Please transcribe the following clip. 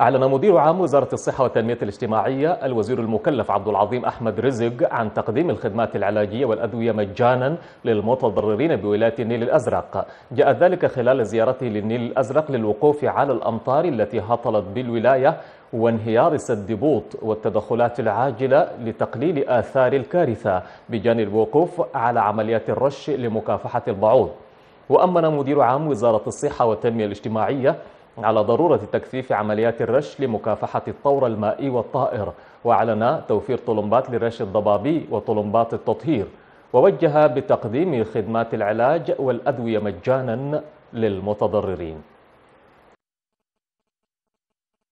أعلن مدير عام وزارة الصحة والتنمية الاجتماعية الوزير المكلف عبد العظيم أحمد رزق عن تقديم الخدمات العلاجية والأدوية مجانا للمتضررين بولاية النيل الأزرق جاء ذلك خلال زيارته للنيل الأزرق للوقوف على الأمطار التي هطلت بالولاية وانهيار سد بوط والتدخلات العاجلة لتقليل آثار الكارثة بجانب الوقوف على عمليات الرش لمكافحة البعوض وأمن مدير عام وزارة الصحة والتنمية الاجتماعية على ضرورة تكثيف عمليات الرش لمكافحة الطور المائي والطائر وأعلن توفير طلمبات للرش الضبابي وطلمبات التطهير ووجه بتقديم خدمات العلاج والأدوية مجانا للمتضررين